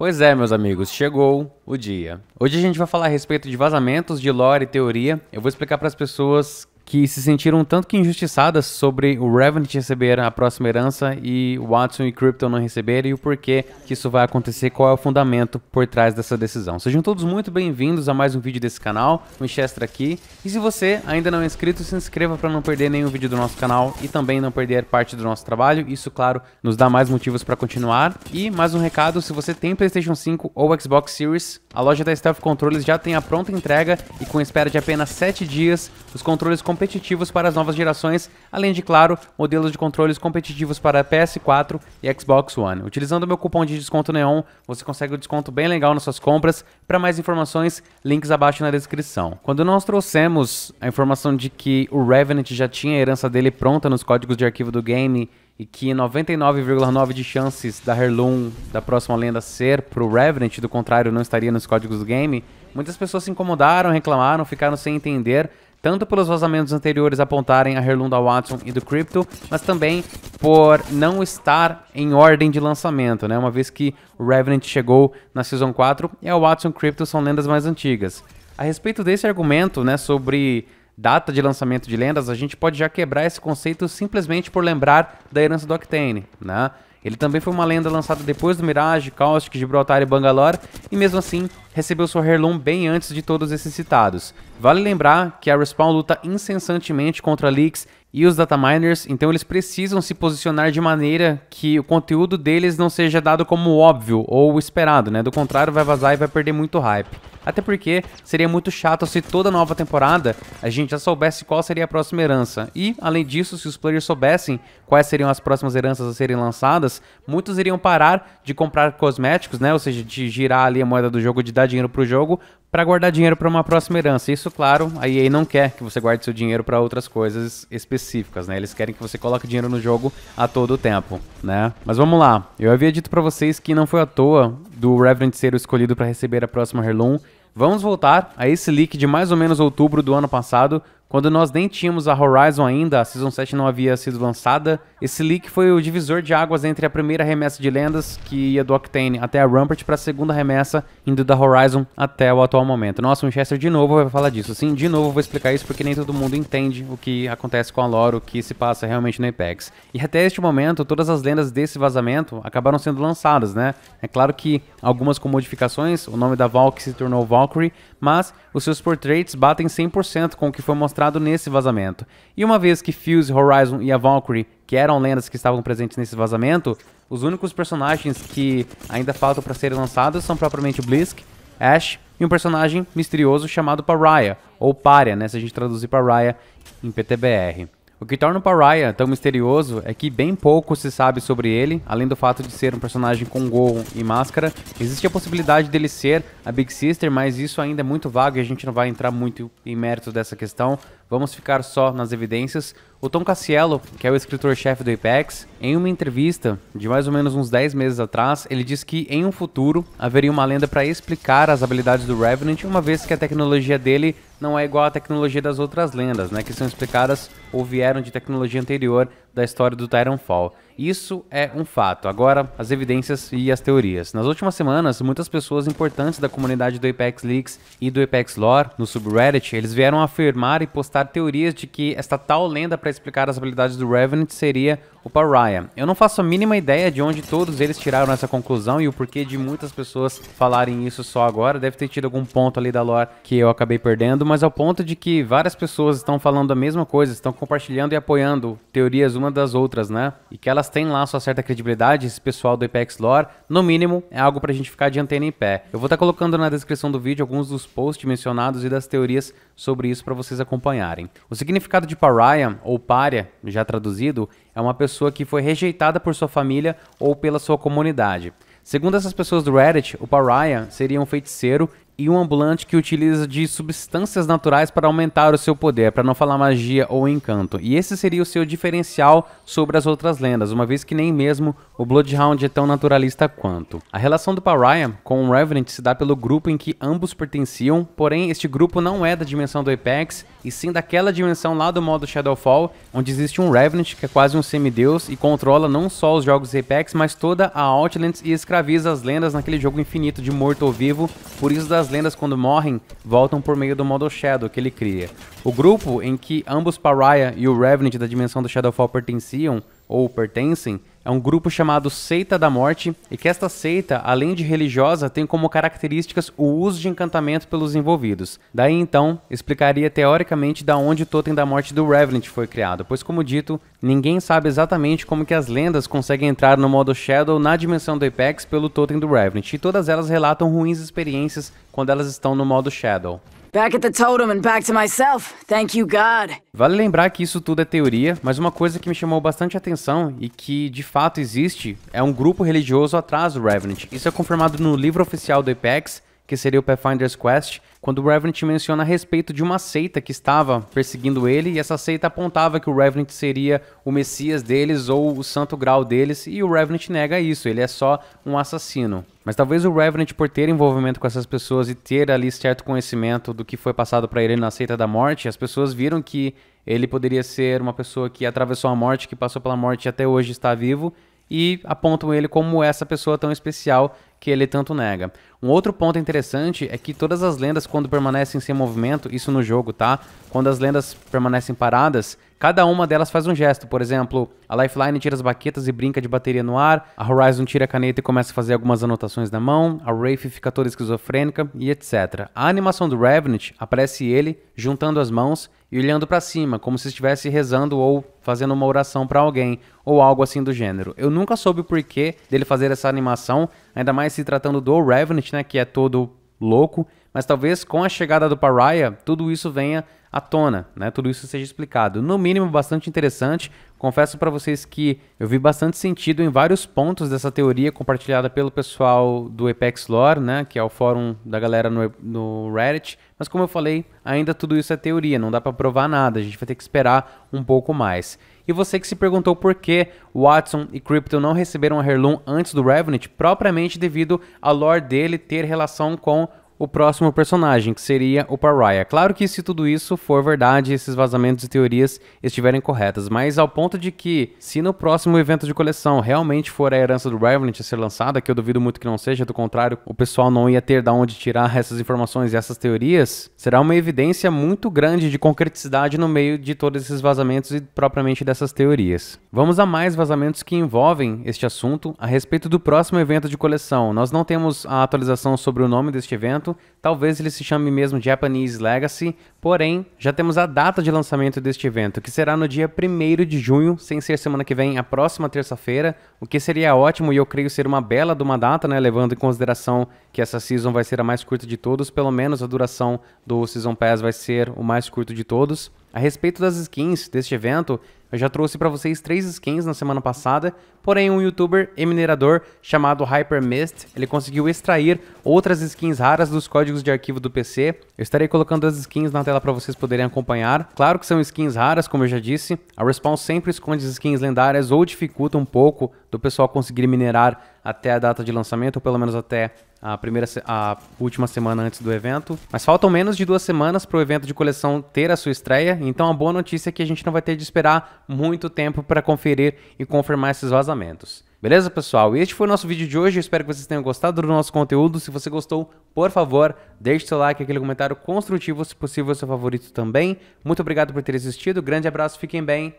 Pois é, meus amigos, chegou o dia. Hoje a gente vai falar a respeito de vazamentos, de lore e teoria. Eu vou explicar para as pessoas que se sentiram tanto que injustiçadas sobre o Revenant receber a próxima herança e Watson e Krypton não receberem e o porquê que isso vai acontecer, qual é o fundamento por trás dessa decisão. Sejam todos muito bem-vindos a mais um vídeo desse canal, Winchester aqui. E se você ainda não é inscrito, se inscreva para não perder nenhum vídeo do nosso canal e também não perder parte do nosso trabalho. Isso, claro, nos dá mais motivos para continuar. E mais um recado, se você tem PlayStation 5 ou Xbox Series, a loja da Stealth Controles já tem a pronta entrega e com espera de apenas 7 dias, os controles completos competitivos para as novas gerações, além de, claro, modelos de controles competitivos para PS4 e Xbox One. Utilizando o meu cupom de desconto NEON, você consegue um desconto bem legal nas suas compras. Para mais informações, links abaixo na descrição. Quando nós trouxemos a informação de que o Revenant já tinha a herança dele pronta nos códigos de arquivo do game e que 99,9% de chances da Herloom da próxima lenda ser pro Revenant, do contrário não estaria nos códigos do game, muitas pessoas se incomodaram, reclamaram, ficaram sem entender, tanto pelos vazamentos anteriores apontarem a Herlunda Watson e do Crypto, mas também por não estar em ordem de lançamento, né? Uma vez que o Revenant chegou na Season 4 e a Watson e o Crypto são lendas mais antigas. A respeito desse argumento, né, sobre data de lançamento de lendas, a gente pode já quebrar esse conceito simplesmente por lembrar da herança do Octane, né? Ele também foi uma lenda lançada depois do Mirage, Caustic, Gibraltar e Bangalore, e mesmo assim recebeu sua Herlum bem antes de todos esses citados. Vale lembrar que a Respawn luta incessantemente contra leaks e os dataminers, então eles precisam se posicionar de maneira que o conteúdo deles não seja dado como óbvio ou esperado, né? Do contrário, vai vazar e vai perder muito hype. Até porque seria muito chato se toda nova temporada a gente já soubesse qual seria a próxima herança. E, além disso, se os players soubessem quais seriam as próximas heranças a serem lançadas, muitos iriam parar de comprar cosméticos, né? Ou seja, de girar ali a moeda do jogo de dar dinheiro para o jogo para guardar dinheiro para uma próxima herança. Isso, claro, a EA não quer que você guarde seu dinheiro para outras coisas específicas, né? Eles querem que você coloque dinheiro no jogo a todo tempo, né? Mas vamos lá. Eu havia dito para vocês que não foi à toa do Reverend ser o escolhido para receber a próxima Herloom. Vamos voltar a esse leak de mais ou menos outubro do ano passado, quando nós nem tínhamos a Horizon ainda, a Season 7 não havia sido lançada, esse leak foi o divisor de águas entre a primeira remessa de lendas, que ia do Octane até a Rampart, para a segunda remessa, indo da Horizon até o atual momento. Nossa, o Chester de novo vai falar disso. Sim, de novo vou explicar isso, porque nem todo mundo entende o que acontece com a lore, o que se passa realmente no Apex. E até este momento, todas as lendas desse vazamento acabaram sendo lançadas, né? É claro que algumas com modificações, o nome da Valk se tornou Valkyrie, mas os seus portraits batem 100% com o que foi mostrado nesse vazamento. E uma vez que Fuse, Horizon e a Valkyrie, que eram lendas que estavam presentes nesse vazamento, os únicos personagens que ainda faltam para serem lançados são propriamente Blisk, Ash e um personagem misterioso chamado Pariah, ou Paria, né, se a gente traduzir Pariah em PTBR. O que torna o Pariah tão misterioso é que bem pouco se sabe sobre ele, além do fato de ser um personagem com gorro e máscara. Existe a possibilidade dele ser a Big Sister, mas isso ainda é muito vago e a gente não vai entrar muito em mérito dessa questão vamos ficar só nas evidências, o Tom Cassiello, que é o escritor-chefe do Apex, em uma entrevista de mais ou menos uns 10 meses atrás, ele disse que em um futuro haveria uma lenda para explicar as habilidades do Revenant, uma vez que a tecnologia dele não é igual à tecnologia das outras lendas, né, que são explicadas ou vieram de tecnologia anterior da história do Titanfall. Isso é um fato. Agora, as evidências e as teorias. Nas últimas semanas, muitas pessoas importantes da comunidade do Apex Leaks e do Apex Lore no subreddit, eles vieram afirmar e postar teorias de que esta tal lenda para explicar as habilidades do Revenant seria o Pariah. Eu não faço a mínima ideia de onde todos eles tiraram essa conclusão e o porquê de muitas pessoas falarem isso só agora. Deve ter tido algum ponto ali da lore que eu acabei perdendo, mas ao ponto de que várias pessoas estão falando a mesma coisa, estão compartilhando e apoiando teorias uma das outras, né? E que elas têm lá sua certa credibilidade, esse pessoal do Apex Lore, no mínimo, é algo pra gente ficar de antena em pé. Eu vou estar tá colocando na descrição do vídeo alguns dos posts mencionados e das teorias sobre isso para vocês acompanharem. O significado de pariah, ou pária, já traduzido, é uma pessoa que foi rejeitada por sua família ou pela sua comunidade. Segundo essas pessoas do Reddit, o pariah seria um feiticeiro e um ambulante que utiliza de substâncias naturais para aumentar o seu poder, para não falar magia ou encanto. E esse seria o seu diferencial sobre as outras lendas, uma vez que nem mesmo o Bloodhound é tão naturalista quanto. A relação do Pariah com o Revenant se dá pelo grupo em que ambos pertenciam, porém este grupo não é da dimensão do Apex, e sim daquela dimensão lá do modo Shadowfall, onde existe um Revenant que é quase um semideus e controla não só os jogos Apex, mas toda a Outlands e escraviza as lendas naquele jogo infinito de morto ou vivo, por isso das as lendas, quando morrem, voltam por meio do modo Shadow que ele cria. O grupo em que ambos Pariah e o Revenant da dimensão do Shadowfall pertenciam, ou pertencem, é um grupo chamado Seita da Morte e que esta seita, além de religiosa, tem como características o uso de encantamento pelos envolvidos. Daí então, explicaria teoricamente da onde o Totem da Morte do Revenant foi criado, pois como dito, ninguém sabe exatamente como que as lendas conseguem entrar no modo Shadow na dimensão do Apex pelo Totem do Revenant, e todas elas relatam ruins experiências quando elas estão no modo Shadow. Back at the totem and back to myself. Thank you God. Vale lembrar que isso tudo é teoria, mas uma coisa que me chamou bastante atenção e que de fato existe é um grupo religioso atrás do Revenant. Isso é confirmado no livro oficial do Apex que seria o Pathfinder's Quest, quando o Revenant menciona a respeito de uma seita que estava perseguindo ele, e essa seita apontava que o Revenant seria o Messias deles ou o Santo Graal deles, e o Revenant nega isso, ele é só um assassino. Mas talvez o Revenant, por ter envolvimento com essas pessoas e ter ali certo conhecimento do que foi passado para ele na seita da morte, as pessoas viram que ele poderia ser uma pessoa que atravessou a morte, que passou pela morte e até hoje está vivo, e apontam ele como essa pessoa tão especial que ele tanto nega. Um outro ponto interessante é que todas as lendas, quando permanecem sem movimento, isso no jogo, tá? Quando as lendas permanecem paradas, Cada uma delas faz um gesto, por exemplo, a Lifeline tira as baquetas e brinca de bateria no ar, a Horizon tira a caneta e começa a fazer algumas anotações na mão, a Rafe fica toda esquizofrênica e etc. A animação do Revenant aparece ele juntando as mãos e olhando para cima, como se estivesse rezando ou fazendo uma oração para alguém, ou algo assim do gênero. Eu nunca soube o porquê dele fazer essa animação, ainda mais se tratando do Revenant, né, que é todo louco, mas talvez com a chegada do Pariah, tudo isso venha à tona, né? Tudo isso seja explicado. No mínimo, bastante interessante. Confesso para vocês que eu vi bastante sentido em vários pontos dessa teoria compartilhada pelo pessoal do Apex Lore, né? Que é o fórum da galera no, no Reddit. Mas como eu falei, ainda tudo isso é teoria, não dá para provar nada. A gente vai ter que esperar um pouco mais. E você que se perguntou por que Watson e Crypto não receberam a Herlum antes do Revenant, propriamente devido ao lore dele ter relação com o próximo personagem, que seria o Pariah. Claro que se tudo isso for verdade, esses vazamentos e teorias estiverem corretas, mas ao ponto de que, se no próximo evento de coleção realmente for a herança do Revenant a ser lançada, que eu duvido muito que não seja, do contrário, o pessoal não ia ter de onde tirar essas informações e essas teorias, será uma evidência muito grande de concreticidade no meio de todos esses vazamentos e propriamente dessas teorias. Vamos a mais vazamentos que envolvem este assunto a respeito do próximo evento de coleção. Nós não temos a atualização sobre o nome deste evento, certo, talvez ele se chame mesmo Japanese Legacy, porém, já temos a data de lançamento deste evento, que será no dia 1 de junho, sem ser semana que vem, a próxima terça-feira, o que seria ótimo e eu creio ser uma bela de uma data, né, levando em consideração que essa season vai ser a mais curta de todos, pelo menos a duração do Season Pass vai ser o mais curto de todos. A respeito das skins deste evento, eu já trouxe para vocês três skins na semana passada, porém um youtuber e minerador chamado HyperMist, ele conseguiu extrair outras skins raras dos códigos de arquivo do PC. Eu estarei colocando as skins na tela para vocês poderem acompanhar. Claro que são skins raras, como eu já disse. A Respawn sempre esconde skins lendárias ou dificulta um pouco do pessoal conseguir minerar até a data de lançamento, ou pelo menos até a primeira a última semana antes do evento. Mas faltam menos de duas semanas para o evento de coleção ter a sua estreia, então a boa notícia é que a gente não vai ter de esperar muito tempo para conferir e confirmar esses vazamentos. Beleza, pessoal? Este foi o nosso vídeo de hoje. Eu espero que vocês tenham gostado do nosso conteúdo. Se você gostou, por favor, deixe seu like, aquele comentário construtivo, se possível, seu favorito também. Muito obrigado por ter assistido. Grande abraço, fiquem bem.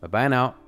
Bye bye now.